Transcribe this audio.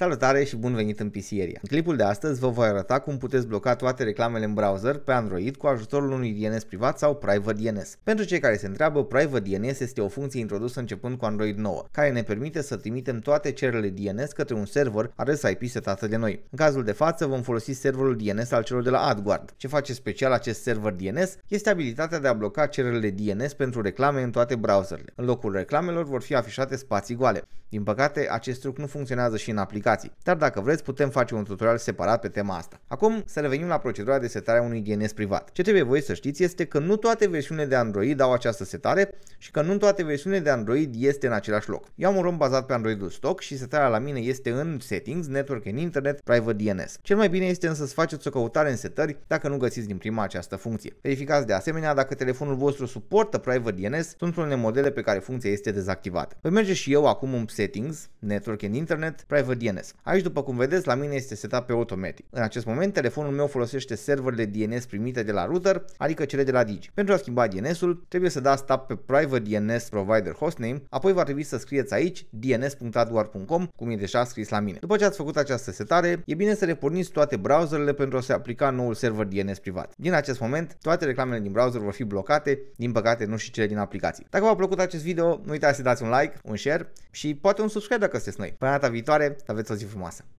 Salutare și bun venit în pisieria. În clipul de astăzi vă voi arăta cum puteți bloca toate reclamele în browser pe Android cu ajutorul unui DNS privat sau Private DNS. Pentru cei care se întreabă, Private DNS este o funcție introdusă începând cu Android 9, care ne permite să trimitem toate cererile DNS către un server adresa IP setată de noi. În cazul de față vom folosi serverul DNS al celor de la AdGuard. Ce face special acest server DNS este abilitatea de a bloca cererile DNS pentru reclame în toate browserele. În locul reclamelor vor fi afișate spații goale. Din păcate, acest truc nu funcționează și în aplicație aplicații, dar dacă vreți putem face un tutorial separat pe tema asta. Acum să revenim la procedura de setare a unui DNS privat. Ce trebuie voi să știți este că nu toate versiunile de Android au această setare și că nu toate versiunile de Android este în același loc. Eu am un ROM bazat pe Androidul stock și setarea la mine este în Settings, Network and Internet, Private DNS. Cel mai bine este însă să faceți o căutare în setări dacă nu găsiți din prima această funcție. Verificați de asemenea dacă telefonul vostru suportă Private DNS, sunt unele modele pe care funcția este dezactivată. Voi merge și eu acum în Settings, Network and Internet, Private DNS DNS. Aici, după cum vedeți, la mine este setat pe automatic. În acest moment, telefonul meu folosește serverele DNS primite de la router, adică cele de la Digi. Pentru a schimba DNS-ul, trebuie să dați tap pe Private DNS Provider Hostname, apoi va trebui să scrieți aici dns.adwar.com, cum e deja scris la mine. După ce ați făcut această setare, e bine să reporniți toate browserele pentru a se aplica noul server DNS privat. Din acest moment, toate reclamele din browser vor fi blocate, din păcate nu și cele din aplicații. Dacă v-a plăcut acest video, nu uitați să dați un like, un share și poate un subscribe dacă sunteți noi. Până data viitoare, să aveți todas de fumaça.